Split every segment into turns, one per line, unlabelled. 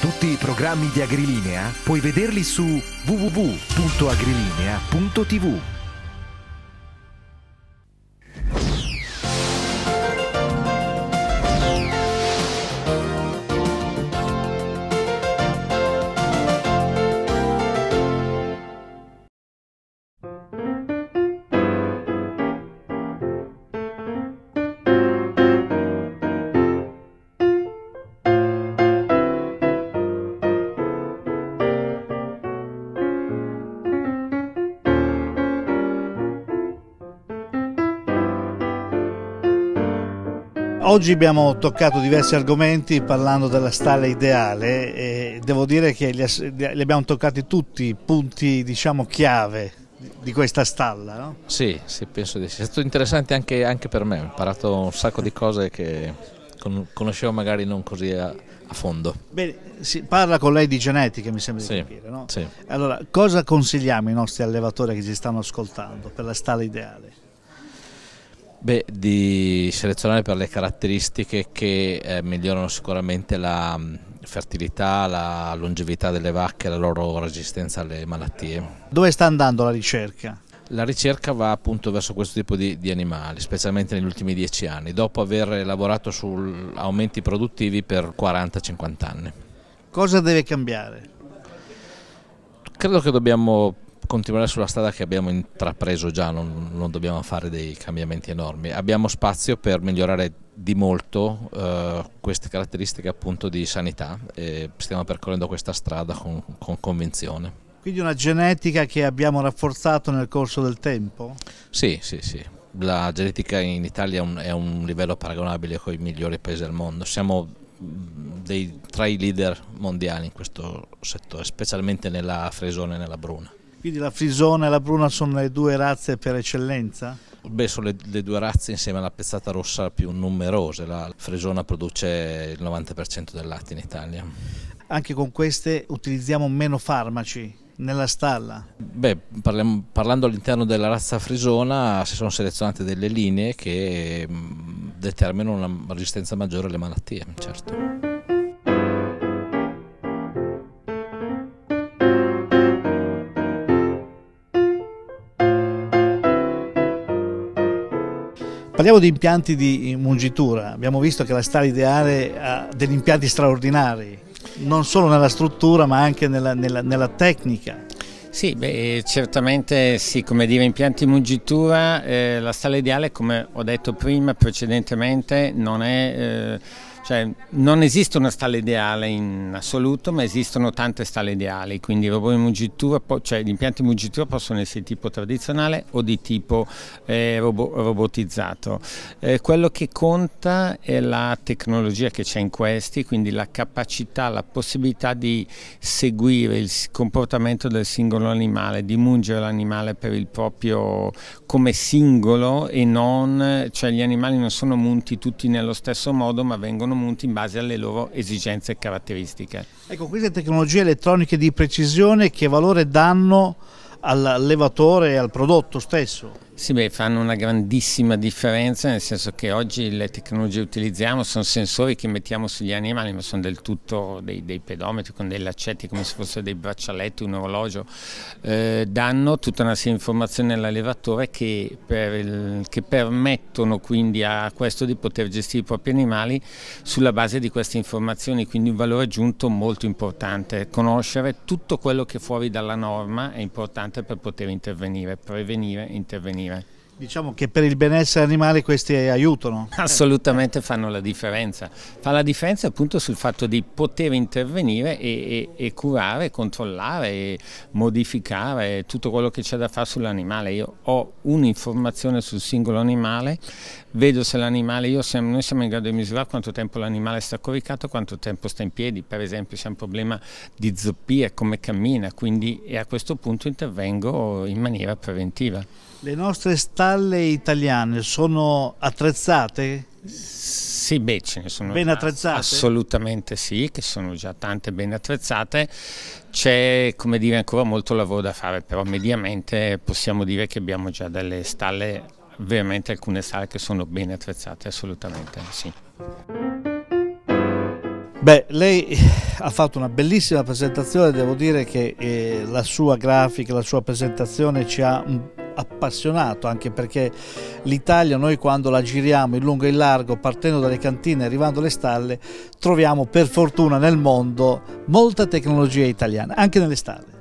Tutti i programmi di Agrilinea puoi vederli su www.agrilinea.tv.
Oggi abbiamo toccato diversi argomenti parlando della stalla ideale e devo dire che li abbiamo toccati tutti i punti diciamo chiave di questa stalla.
No? Sì, sì, penso di sì. È stato interessante anche, anche, per me, ho imparato un sacco di cose che conoscevo magari non così a, a fondo. Bene, si parla con lei di genetica, mi sembra di sì,
capire. No? Sì. Allora, cosa consigliamo ai nostri allevatori che ci stanno ascoltando per la stalla ideale?
Beh, di selezionare per le caratteristiche che eh, migliorano sicuramente la mm, fertilità, la longevità delle vacche e la loro resistenza alle malattie.
Dove sta andando la ricerca?
La ricerca va appunto verso questo tipo di, di animali, specialmente negli ultimi dieci anni, dopo aver lavorato su aumenti produttivi per 40-50 anni. Cosa deve cambiare? Credo che dobbiamo continuare sulla strada che abbiamo intrapreso già, non, non dobbiamo fare dei cambiamenti enormi. Abbiamo spazio per migliorare di molto eh, queste caratteristiche appunto di sanità e stiamo percorrendo questa strada con, con convinzione.
Quindi una genetica che abbiamo rafforzato nel corso del tempo?
Sì, sì, sì. La genetica in Italia è un, è un livello paragonabile con i migliori paesi del mondo. Siamo mm, dei, tra i leader mondiali in questo settore, specialmente nella Fresone e nella Bruna.
Quindi la frisona e la bruna sono le due razze per eccellenza?
Beh, sono le, le, due razze insieme alla pezzata rossa più numerose. La frisona produce il 90% del latte in Italia.
Anche con queste utilizziamo meno farmaci nella stalla?
Beh, parliamo, parlando all'interno della razza frisona si sono selezionate delle linee che mm, determinano una resistenza maggiore alle malattie, certo.
Parliamo di impianti di mungitura, abbiamo visto che la star ideale ha degli impianti straordinari, non solo nella struttura ma anche nella, nella, nella tecnica.
Sì, beh, eh, certamente sì, come dire, impianti di mungitura, eh, la sala ideale, come ho detto prima, precedentemente, non è... Eh, cioè, non esiste una stalla ideale in assoluto, ma esistono tante stalle ideali, quindi cioè, gli impianti in mungitura possono essere di tipo tradizionale o di tipo eh, robo robotizzato. Eh, quello che conta è la tecnologia che c'è in questi, quindi la capacità, la possibilità di seguire il comportamento del singolo animale, di mungere l'animale per il proprio come singolo e non, cioè gli animali non sono munti tutti nello stesso modo, ma vengono tramonti in base alle loro esigenze e caratteristiche.
Ecco, queste tecnologie elettroniche di precisione che valore danno all'allevatore e al prodotto stesso?
Sì, beh, fanno una grandissima differenza, nel senso che oggi le tecnologie che utilizziamo sono sensori che mettiamo sugli animali, ma sono del tutto dei, dei pedometri con dei laccetti come se fossero dei braccialetti, un orologio, eh, danno tutta una serie di informazioni all'allevatore che, per il, che permettono quindi a questo di poter gestire i propri animali sulla base di queste informazioni, quindi un valore aggiunto molto importante. Conoscere tutto quello che è fuori dalla norma è importante per poter intervenire, prevenire, intervenire avvenire.
Diciamo che per il benessere animale questi aiutano.
Assolutamente fanno la differenza. Fa la differenza appunto sul fatto di poter intervenire e, e, e curare, controllare, e modificare tutto quello che c'è da fare sull'animale. Io ho un'informazione sul singolo animale, vedo se l'animale, io siamo, noi siamo in grado di misurare quanto tempo l'animale sta coricato, quanto tempo sta in piedi, per esempio se ha un problema di zoppia, come cammina, quindi a questo punto intervengo in maniera preventiva.
Le nostre stalle italiane sono attrezzate?
Sì, beh, ce ne sono ben attrezzate. Assolutamente sì, che sono già tante ben attrezzate. C'è, come dire, ancora molto lavoro da fare, però mediamente possiamo dire che abbiamo già delle stalle, veramente alcune stalle che sono ben attrezzate, assolutamente sì.
Beh, lei ha fatto una bellissima presentazione, devo dire che eh, la sua grafica, la sua presentazione ci ha appassionato, anche perché l'Italia noi quando la giriamo in lungo e in largo, partendo dalle cantine e arrivando alle stalle, troviamo per fortuna nel mondo molta tecnologia italiana, anche nelle stalle.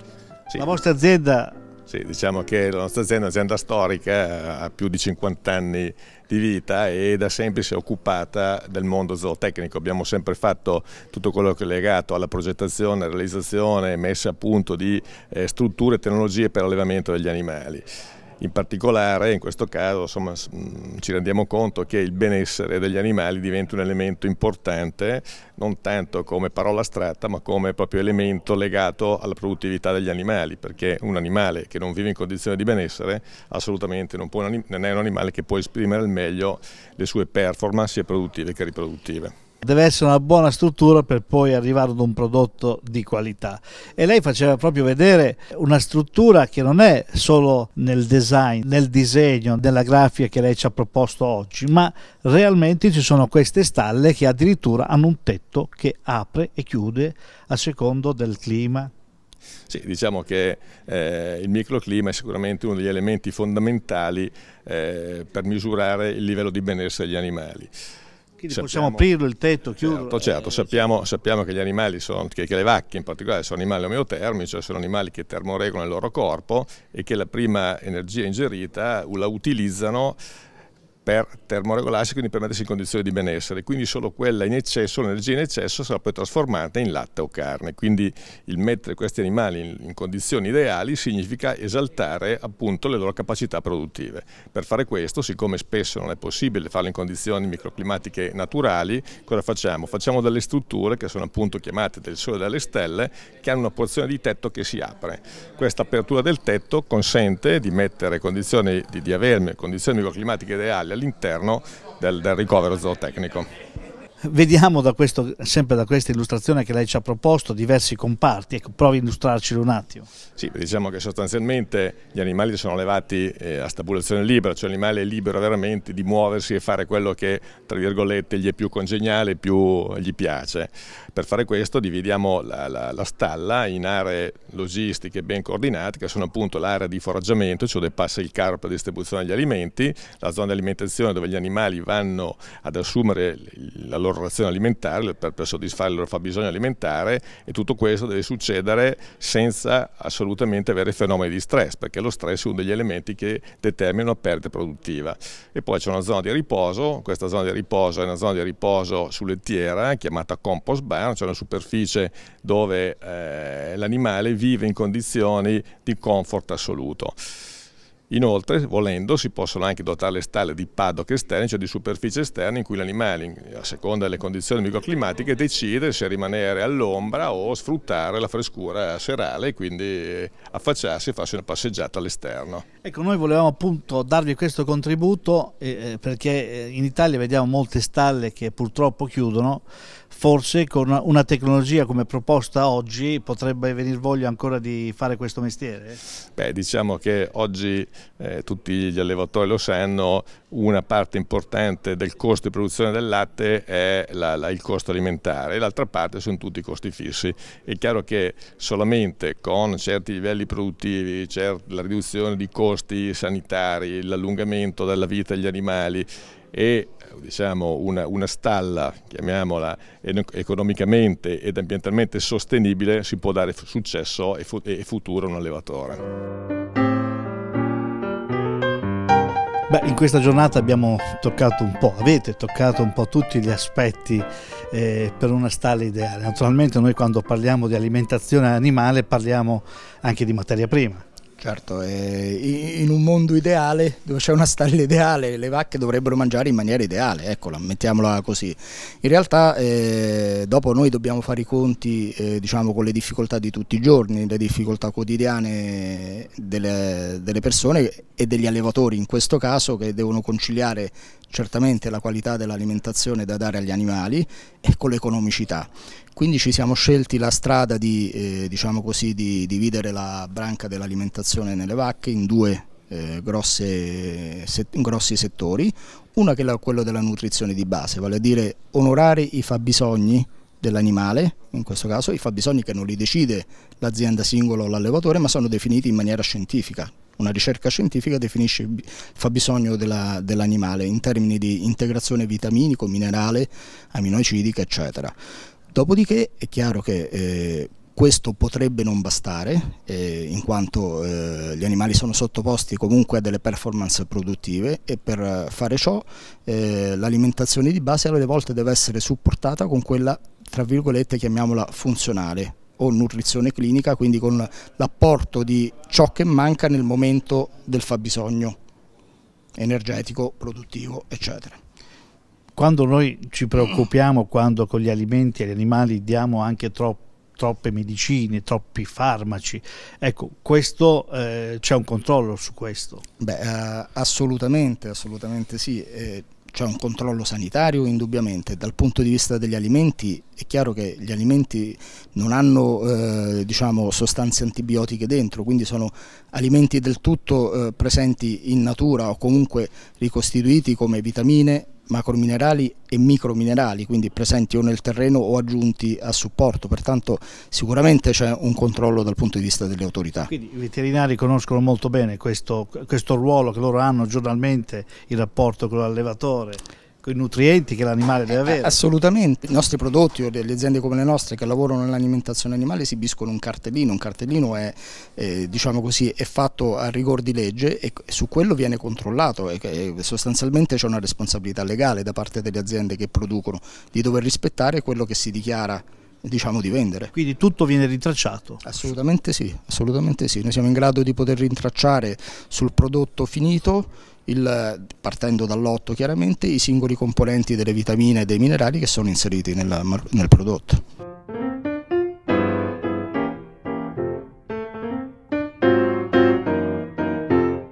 Sì. La vostra azienda sì, diciamo che la nostra azienda è un'azienda storica, ha più di 50 anni di vita e da sempre si è occupata del mondo zootecnico. Abbiamo sempre fatto tutto quello che è legato alla progettazione, realizzazione, messa a punto di eh, strutture e tecnologie per l'allevamento degli animali. In particolare in questo caso insomma, mm, ci rendiamo conto che il benessere degli animali diventa un elemento importante non tanto come parola astratta ma come proprio elemento legato alla produttività degli animali perché un animale che non vive in condizioni di benessere assolutamente non, può, non è un animale che può esprimere al meglio le sue performance sia produttive che riproduttive.
Deve essere una buona struttura per poi arrivare ad un prodotto di qualità. E lei faceva proprio vedere una struttura che non è solo nel design, nel disegno, nella grafica che lei ci ha proposto oggi, ma realmente ci sono queste stalle che addirittura hanno un tetto che apre e chiude a secondo del clima,
sì, diciamo che eh, il microclima è sicuramente uno degli elementi fondamentali eh, per misurare il livello di benessere degli animali. Quindi possiamo aprirlo il tetto, chiuderlo? Certo, certo. Sappiamo, sappiamo, che gli animali sono, che, che, le vacche in particolare sono animali omeotermici, cioè sono animali che termoregolano il loro corpo e che la prima energia ingerita la utilizzano per termoregolarsi, quindi per mettersi in condizione di benessere. Quindi solo quella in eccesso, l'energia in eccesso, sarà poi trasformata in latte o carne. Quindi il mettere questi animali in, in condizioni ideali significa esaltare appunto le loro capacità produttive. Per fare questo, siccome spesso non è possibile farlo in condizioni microclimatiche naturali, cosa facciamo? Facciamo delle strutture che sono appunto chiamate del sole e delle stelle, che hanno una porzione di tetto che si apre. Questa apertura del tetto consente di mettere condizioni, di, di avere condizioni microclimatiche ideali all'interno del, del ricovero zootecnico.
Vediamo da questo, sempre da questa illustrazione che lei ci ha proposto diversi comparti, ecco, provi a illustrarcelo un attimo.
Sì, diciamo che sostanzialmente gli animali sono allevati eh, a stabulazione libera, cioè l'animale è libero veramente di muoversi e fare quello che tra virgolette gli è più congeniale, più gli piace. Per fare questo dividiamo la, la, la stalla in aree logistiche ben coordinate, che sono appunto l'area di foraggiamento, cioè dove passa il carro per distribuzione degli alimenti, la zona di alimentazione dove gli animali vanno ad assumere la loro razione alimentare per, per soddisfare il loro fabbisogno alimentare e tutto questo deve succedere senza assolutamente avere fenomeni di stress, perché lo stress è uno degli elementi che determinano perdita produttiva. E poi c'è una zona di riposo, questa zona di riposo è una zona di riposo su lettiera chiamata compost bar, piano, cioè una superficie dove eh, l'animale vive in condizioni di comfort assoluto. Inoltre, volendo, si possono anche dotare le stalle di paddock esterni, cioè di superficie esterne in cui l'animale, a seconda delle condizioni microclimatiche, decide se rimanere all'ombra o sfruttare la frescura serale e quindi affacciarsi e farsi una passeggiata all'esterno.
Ecco, noi volevamo appunto darvi questo contributo eh, perché eh, in Italia vediamo molte stalle che purtroppo chiudono, forse con una tecnologia come proposta oggi potrebbe venir voglia ancora di fare questo mestiere?
Beh, diciamo che oggi eh, tutti gli allevatori lo sanno, una parte importante del costo di produzione del latte è la, la, il costo alimentare e l'altra parte sono tutti i costi fissi. È chiaro che solamente con certi livelli produttivi, certi, la riduzione di costi sanitari, l'allungamento della vita degli animali e diciamo, una, una, stalla, chiamiamola economicamente ed ambientalmente sostenibile, si può dare successo e, fu e futuro a un allevatore.
Beh, in questa giornata abbiamo toccato un po', avete toccato un po' tutti gli aspetti eh, per una stalla ideale. Naturalmente noi quando parliamo di alimentazione animale parliamo anche di materia prima Certo, in un mondo ideale, dove c'è una
stalla ideale, le vacche dovrebbero mangiare in maniera ideale, eccola, mettiamola così. In realtà eh, dopo noi dobbiamo fare i conti eh, diciamo, con le difficoltà di tutti i giorni, le difficoltà quotidiane delle, delle persone e degli allevatori in questo caso che devono conciliare certamente la qualità dell'alimentazione da dare agli animali e con l'economicità. Quindi ci siamo scelti la strada di, eh, diciamo così, di dividere la branca dell'alimentazione nelle vacche in due eh, grosse, se, grossi settori, una che è quella della nutrizione di base, vale a dire onorare i fabbisogni dell'animale, in questo caso i fabbisogni che non li decide l'azienda singola o l'allevatore, ma sono definiti in maniera scientifica, una ricerca scientifica definisce il fabbisogno dell'animale in termini di integrazione vitaminico, minerale, aminoacidica, eccetera. Dopodiché è chiaro che eh, questo potrebbe non bastare, eh, in quanto eh, gli animali sono sottoposti comunque a delle performance produttive e per fare ciò eh, l'alimentazione di base alle volte deve essere supportata con quella, tra virgolette, chiamiamola funzionale, o nutrizione clinica, quindi con l'apporto di ciò che manca nel momento del fabbisogno
energetico, produttivo, eccetera. Quando noi ci preoccupiamo, quando con gli alimenti agli animali diamo anche troppo troppe medicine, troppi farmaci. Ecco, questo eh, c'è un controllo su questo? Beh, eh, assolutamente,
assolutamente sì. Eh, c'è un controllo sanitario indubbiamente, dal punto di vista degli alimenti è chiaro che gli alimenti non hanno eh, diciamo, sostanze antibiotiche dentro, quindi sono alimenti del tutto eh, presenti in natura o comunque ricostituiti come vitamine, macrominerali e microminerali, quindi presenti o nel terreno o aggiunti a supporto, pertanto sicuramente c'è un controllo dal punto di vista delle autorità.
Quindi i veterinari conoscono molto bene questo, questo ruolo che loro hanno giornalmente, il rapporto con l'allevatore con nutrienti che l'animale deve eh, avere. Assolutamente, i
nostri prodotti o delle aziende come le nostre che lavorano nell'alimentazione animale esibiscono un cartellino, un cartellino è, eh, diciamo così, è fatto a rigor di legge e su quello viene controllato e sostanzialmente c'è una responsabilità legale da parte delle aziende che producono di dover rispettare quello che si dichiara diciamo di vendere.
Quindi tutto viene rintracciato? Assolutamente sì,
assolutamente sì. Noi siamo in grado di poter rintracciare sul prodotto finito il, partendo dall'otto chiaramente, i singoli componenti delle vitamine e dei minerali che sono inseriti
nel, nel prodotto.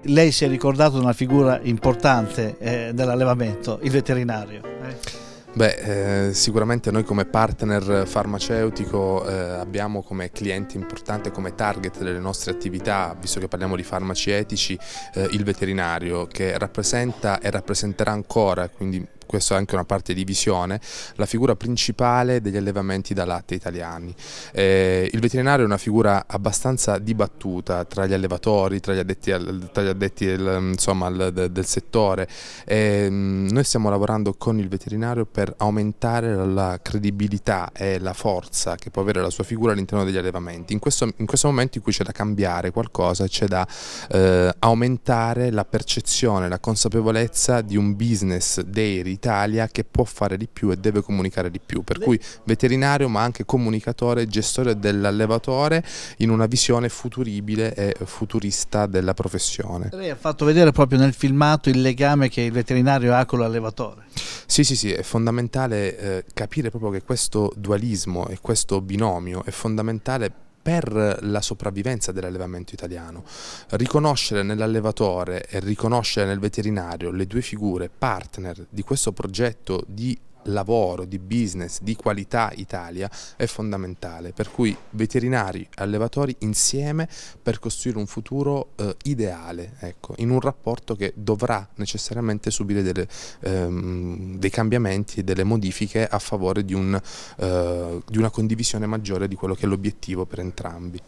Lei si è ricordato di una figura importante eh, dell'allevamento, il veterinario. Eh?
Beh, eh, sicuramente noi come partner farmaceutico eh, abbiamo come cliente importante, come target delle nostre attività, visto che parliamo di farmaci etici, eh, il veterinario che rappresenta e rappresenterà ancora, quindi questa è anche una parte di visione, la figura principale degli allevamenti da latte italiani. Eh, il veterinario è una figura abbastanza dibattuta tra gli allevatori, tra gli addetti, al, tra gli addetti al, insomma, al, del, del settore. Eh, noi stiamo lavorando con il veterinario per aumentare la credibilità e la forza che può avere la sua figura all'interno degli allevamenti. In questo, in questo, momento in cui c'è da cambiare qualcosa, c'è da eh, aumentare la percezione, la consapevolezza di un business dairy l'Italia che può fare di più e deve comunicare di più, per cui veterinario ma anche comunicatore gestore dell'allevatore in una visione futuribile e futurista della professione.
Lei ha fatto vedere proprio nel filmato il legame che il veterinario ha con l'allevatore. Sì, sì, sì, è fondamentale eh, capire proprio
che questo dualismo e questo binomio è fondamentale per la sopravvivenza dell'allevamento italiano. Riconoscere nell'allevatore e riconoscere nel veterinario le due figure partner di questo progetto di lavoro, di business, di qualità Italia è fondamentale, per cui veterinari e allevatori insieme per costruire un futuro eh, ideale, ecco, in un rapporto che dovrà necessariamente subire delle, ehm, dei cambiamenti e delle modifiche a favore di, un, eh, di una condivisione maggiore di quello che è l'obiettivo per entrambi.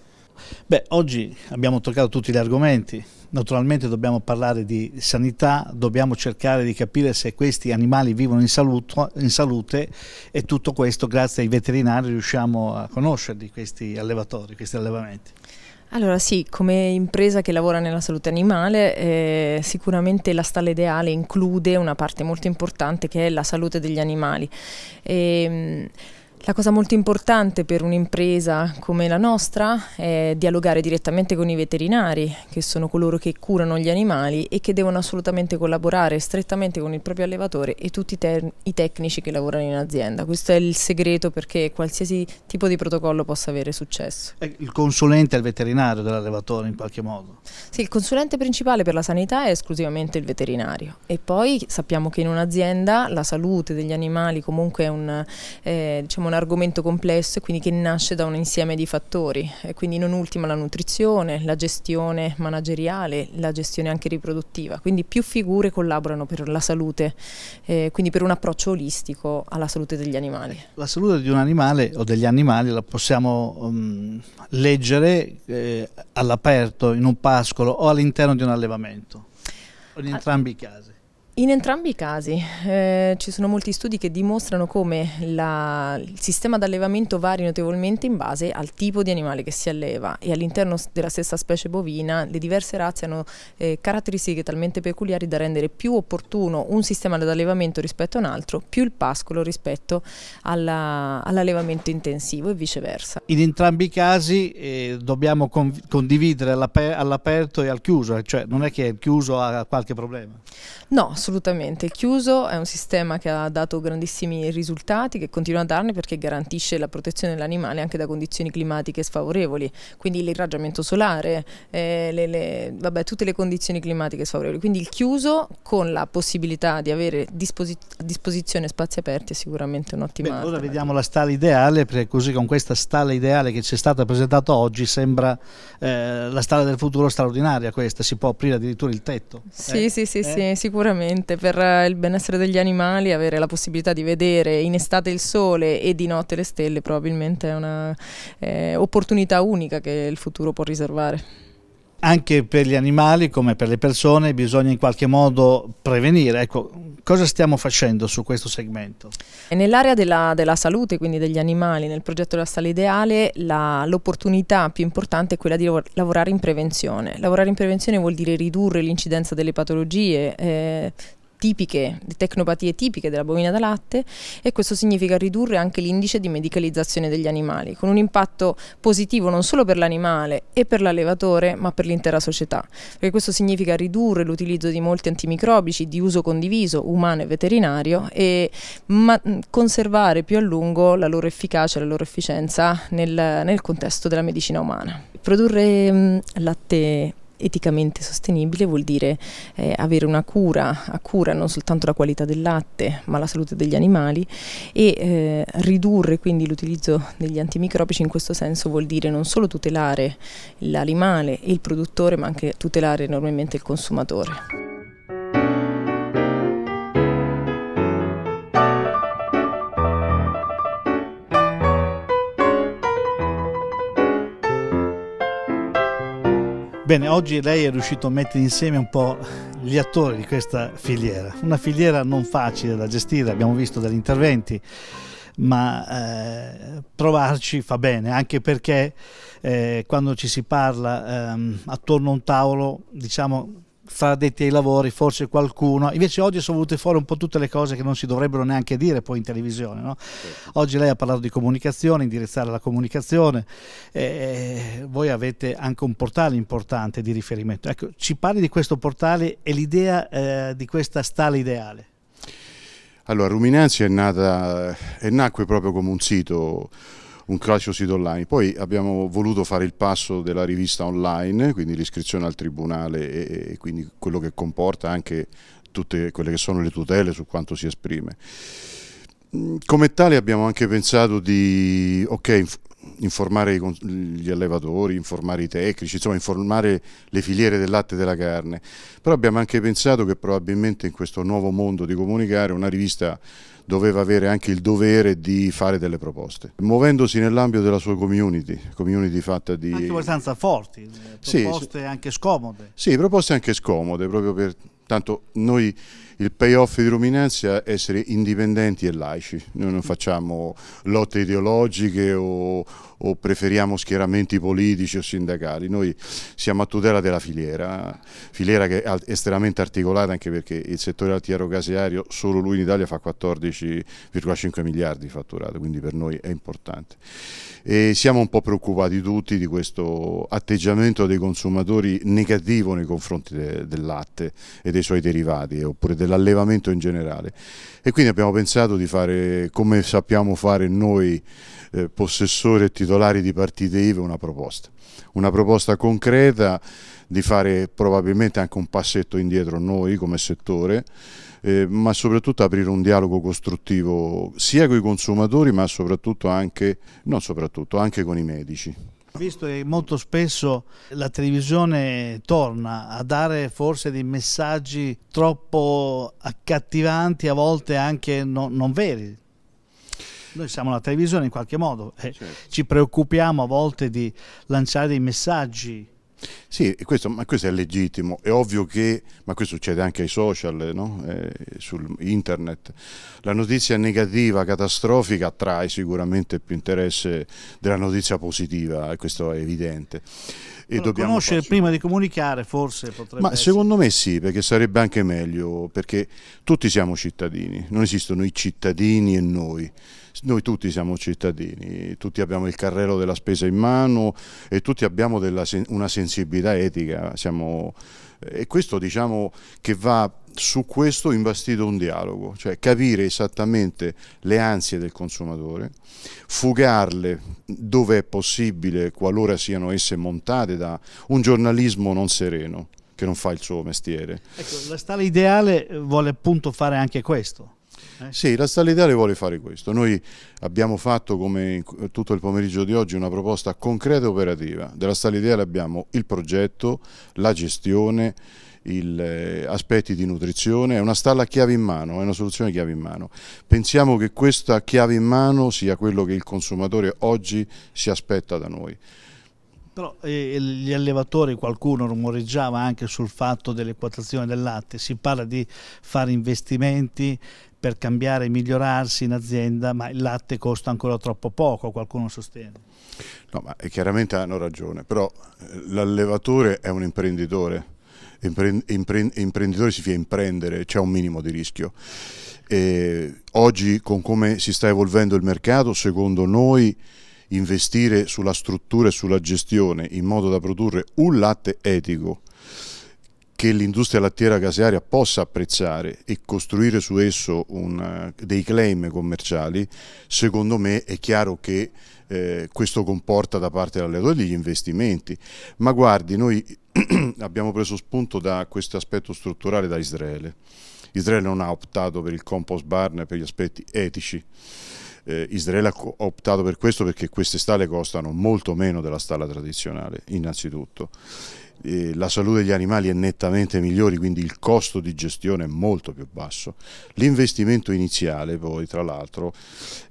Beh, oggi abbiamo toccato tutti gli argomenti, naturalmente dobbiamo parlare di sanità, dobbiamo cercare di capire se questi animali vivono in, saluto, in salute e tutto questo grazie ai veterinari riusciamo a conoscerli, questi allevatori, questi allevamenti.
Allora sì, come impresa che lavora nella salute animale eh, sicuramente la stalla ideale include una parte molto importante che è la salute degli animali. E, ehm, la cosa molto importante per un'impresa come la nostra è dialogare direttamente con i veterinari, che sono coloro che curano gli animali e che devono assolutamente collaborare strettamente con il proprio allevatore e tutti i, i tecnici che lavorano in azienda. Questo è il segreto perché qualsiasi tipo di protocollo possa avere successo.
Il consulente è il veterinario dell'allevatore in qualche modo?
Sì, il consulente principale per la sanità è esclusivamente il veterinario e poi sappiamo che in un'azienda la salute degli animali comunque è un, eh, diciamo una argomento complesso e quindi che nasce da un insieme di fattori e quindi non ultima la nutrizione, la gestione manageriale, la gestione anche riproduttiva, quindi più figure collaborano per la salute, eh, quindi per un approccio olistico alla salute degli animali.
La salute di un animale o degli animali la possiamo um, leggere eh, all'aperto, in un pascolo o all'interno di un allevamento, in entrambi i casi.
In entrambi i casi eh, ci sono molti studi che dimostrano come la, il sistema d'allevamento vari notevolmente in base al tipo di animale che si alleva e all'interno della stessa specie bovina le diverse razze hanno eh, caratteristiche talmente peculiari da rendere più opportuno un sistema d'allevamento rispetto a un altro, più il pascolo rispetto all'allevamento intensivo e viceversa.
In entrambi i casi eh, dobbiamo conv- condividere all'aperto e al chiuso, eh, cioè non è che il chiuso ha qualche problema?
No, assolutamente Assolutamente, chiuso è un sistema che ha dato grandissimi risultati, che continua a darne perché garantisce la protezione dell'animale anche da condizioni climatiche sfavorevoli, quindi l'irraggiamento solare, eh, le, le, vabbè, tutte le condizioni climatiche sfavorevoli. Quindi il chiuso con la possibilità di avere disposi a disposizione spazi aperti è sicuramente un'ottima cosa. Ora
vediamo la stalla ideale, perché così con questa stalla ideale che ci è stata presentata oggi sembra eh, la stalla del futuro straordinaria questa, si può aprire addirittura il tetto. Sì, eh. sì, sì, eh. sì,
sicuramente sicuramente per eh, il benessere degli animali avere la possibilità di vedere in estate il sole e di notte le stelle probabilmente è un'opportunità eh, unica che il futuro può riservare
anche per gli animali come per le persone bisogna in qualche modo prevenire. Ecco, cosa stiamo facendo su questo segmento?
Nell'area della, della, salute, quindi degli animali, nel progetto della sala ideale, l'opportunità più importante è quella di lavorare in prevenzione. Lavorare in prevenzione vuol dire ridurre l'incidenza delle patologie, eh, tipiche, tecnopatie tipiche della bovina da latte e questo significa ridurre anche l'indice di medicalizzazione degli animali, con un impatto positivo non solo per l'animale e per l'allevatore, ma per l'intera società, perché questo significa ridurre l'utilizzo di molti antimicrobici di uso condiviso, umano e veterinario, e conservare più a lungo la loro efficacia, e la loro efficienza nel, nel contesto della medicina umana. Produrre mh, latte eticamente sostenibile vuol dire eh, avere una cura a cura non soltanto la qualità del latte ma la salute degli animali e eh, ridurre quindi l'utilizzo degli antimicrobici in questo senso vuol dire non solo tutelare l'animale e il produttore ma anche tutelare enormemente il consumatore.
Bene, oggi lei è riuscito a mettere insieme un po' gli attori di questa filiera, una filiera non facile da gestire, abbiamo visto degli interventi, ma eh, provarci fa bene, anche perché eh, quando ci si parla ehm, attorno a un tavolo, diciamo, fra detti ai lavori forse qualcuno invece oggi sono venute fuori un po' tutte le cose che non si dovrebbero neanche dire poi in televisione no? Certo. oggi lei ha parlato di comunicazione indirizzare la comunicazione eh, voi avete anche un portale importante di riferimento ecco ci parli di questo portale e l'idea eh, di questa stalla ideale
allora Ruminanzi è nata e eh, nacque proprio come un sito un calcio sito online. Poi abbiamo voluto fare il passo della rivista online, quindi l'iscrizione al tribunale e, e quindi quello che comporta anche tutte quelle che sono le tutele su quanto si esprime mm, come tale abbiamo anche pensato di okay, informare gli allevatori, informare i tecnici, insomma informare le filiere del latte e della carne, però abbiamo anche pensato che probabilmente in questo nuovo mondo di comunicare una rivista doveva avere anche il dovere di fare delle proposte, muovendosi nell'ambito della sua community, community fatta di... Anche
abbastanza forti, eh, proposte sì, anche scomode.
Sì, proposte anche scomode, proprio per... Tanto noi il payoff di Ruminanzia è essere indipendenti e laici, noi non facciamo lotte ideologiche o, o preferiamo schieramenti politici o sindacali, noi siamo a tutela della filiera, filiera che è estremamente articolata anche perché il settore altiero caseario solo lui in Italia fa 14,5 miliardi di fatturato, quindi per noi è importante. E siamo un po' preoccupati tutti di questo atteggiamento dei consumatori negativo nei confronti de del latte e dei suoi derivati oppure dell'allevamento in generale e quindi abbiamo pensato di fare come sappiamo fare noi eh, possessore e titolare titolari di partite IVE una proposta, una proposta concreta di fare probabilmente anche un passetto indietro noi come settore, eh, ma soprattutto aprire un dialogo costruttivo sia con i consumatori ma soprattutto anche, soprattutto, anche con i medici.
Visto che molto spesso la televisione torna a dare forse dei messaggi troppo accattivanti, a volte anche no, non veri, noi siamo la televisione in qualche modo e certo. ci preoccupiamo a volte di lanciare dei messaggi.
Sì, questo, ma questo è legittimo, è ovvio che, ma questo succede anche ai social, no? eh, su internet, la notizia negativa, catastrofica attrae sicuramente più interesse della notizia positiva, questo è evidente. E conoscere farci...
prima di comunicare forse potrebbe Ma essere...
secondo me sì, perché sarebbe anche meglio, perché tutti siamo cittadini, non esistono i cittadini e noi noi tutti siamo cittadini, tutti abbiamo il carrello della spesa in mano e tutti abbiamo della, una sensibilità etica, siamo, e questo diciamo che va su questo investito un dialogo, cioè capire esattamente le ansie del consumatore, fugarle dove è possibile, qualora siano esse montate da un giornalismo non sereno che non fa il suo mestiere.
Ecco, la stalla ideale vuole appunto fare anche questo.
Eh? Sì, la Stalla Ideale vuole fare questo. Noi abbiamo fatto, come tutto il pomeriggio di oggi, una proposta concreta e operativa. Della Stalla Ideale abbiamo il progetto, la gestione, il, eh, aspetti di nutrizione, è una stalla chiave in mano, è una soluzione chiave in mano. Pensiamo che questa chiave in mano sia quello che il consumatore oggi si aspetta da noi.
Però eh, gli allevatori, qualcuno rumoreggiava anche sul fatto delle quotazioni del latte, si parla di fare investimenti, per cambiare e migliorarsi in azienda, ma il latte costa ancora troppo poco, qualcuno sostiene.
No, ma chiaramente hanno ragione, però eh, l'allevatore è un imprenditore, imprenditore fa imprendere, c'è un minimo di rischio. E oggi con come si sta evolvendo il mercato, secondo noi investire sulla struttura e sulla gestione in modo da produrre un latte etico, che l'industria lattiera casearia possa apprezzare e costruire su esso un, eh, dei claim commerciali, secondo me è chiaro che eh, questo comporta da parte dell'alleato degli investimenti. Ma guardi, noi abbiamo preso spunto da questo aspetto strutturale da Israele. Israele non ha optato per il compost barn per gli aspetti etici eh, Israele ha optato per questo perché queste stalle costano molto meno della stalla tradizionale, innanzitutto. Eh, la salute degli animali è nettamente migliore, quindi il costo di gestione è molto più basso. L'investimento iniziale poi, tra l'altro,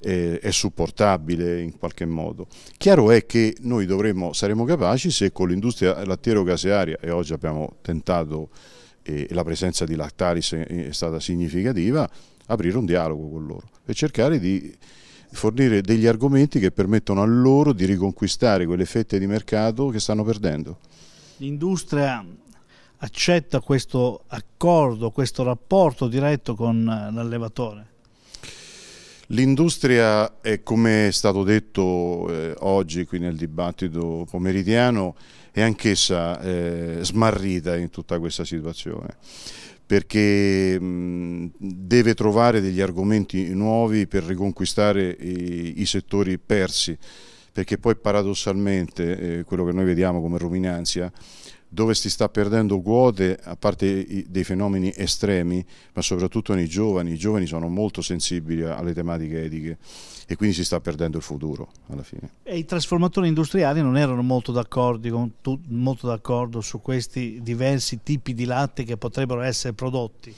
eh, è supportabile in qualche modo. Chiaro è che noi dovremmo, saremo capaci se con l'industria lattiero-casearia, e oggi abbiamo tentato, e la presenza di Lactaris è stata significativa, aprire un dialogo con loro e cercare di fornire degli argomenti che permettono a loro di riconquistare quelle fette di mercato che stanno perdendo.
L'industria accetta questo accordo, questo rapporto diretto con l'allevatore?
L'industria è come è stato detto eh, oggi qui nel dibattito pomeridiano è anch'essa eh, smarrita in tutta questa situazione perché deve trovare degli argomenti nuovi per riconquistare i, i settori persi perché poi paradossalmente eh, quello che noi vediamo come ruminanzia dove si sta perdendo quote, a parte dei fenomeni estremi, ma soprattutto nei giovani. I giovani sono molto sensibili alle tematiche etiche e quindi si sta perdendo il futuro alla fine.
E i trasformatori industriali non erano molto, molto d'accordo su questi diversi tipi di latte che potrebbero essere prodotti?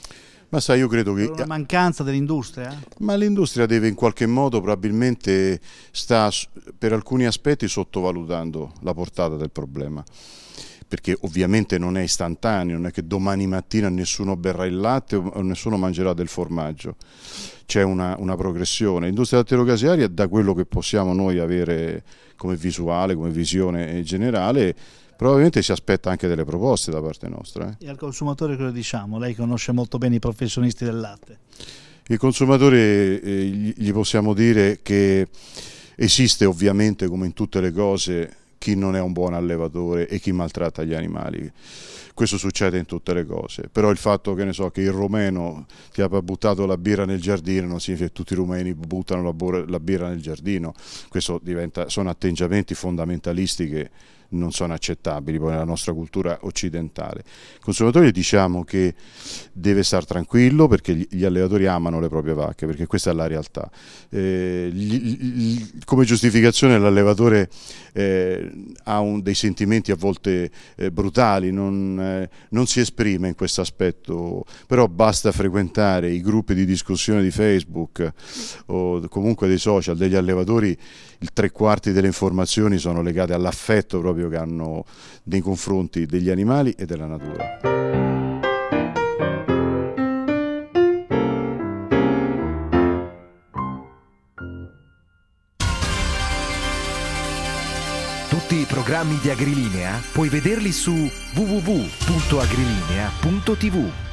Ma sai, io credo che... la
mancanza dell'industria? Eh?
Ma l'industria deve in qualche modo probabilmente sta per alcuni aspetti sottovalutando la portata del problema perché ovviamente non è istantaneo, non è che domani mattina nessuno berrà il latte o nessuno mangerà del formaggio, c'è una, una progressione. L'industria lattiero-casearia, da quello che possiamo noi avere come visuale, come visione generale, probabilmente si aspetta anche delle proposte da parte nostra. Eh.
E al consumatore cosa diciamo? Lei conosce molto bene i professionisti del latte.
Il consumatore eh, gli possiamo dire che esiste ovviamente come in tutte le cose chi non è un buon allevatore e chi maltratta gli animali. Questo succede in tutte le cose, però il fatto che, so, che il rumeno ti abbia buttato la birra nel giardino non significa che tutti i rumeni buttano la, la birra nel giardino, questo diventa, sono atteggiamenti fondamentalisti che non sono accettabili poi nella nostra cultura occidentale. Il consumatore diciamo che deve stare tranquillo perché gli allevatori amano le proprie vacche, perché questa è la realtà. Eh, gli, gli, come giustificazione l'allevatore eh, ha un, dei sentimenti a volte eh, brutali, non, eh, non si esprime in questo aspetto, però basta frequentare i gruppi di discussione di Facebook o comunque dei social degli allevatori, il tre quarti delle informazioni sono legate all'affetto proprio proprio che hanno nei confronti degli animali e della natura.
Tutti i programmi di Agrilinea puoi vederli su www.agrilinea.tv.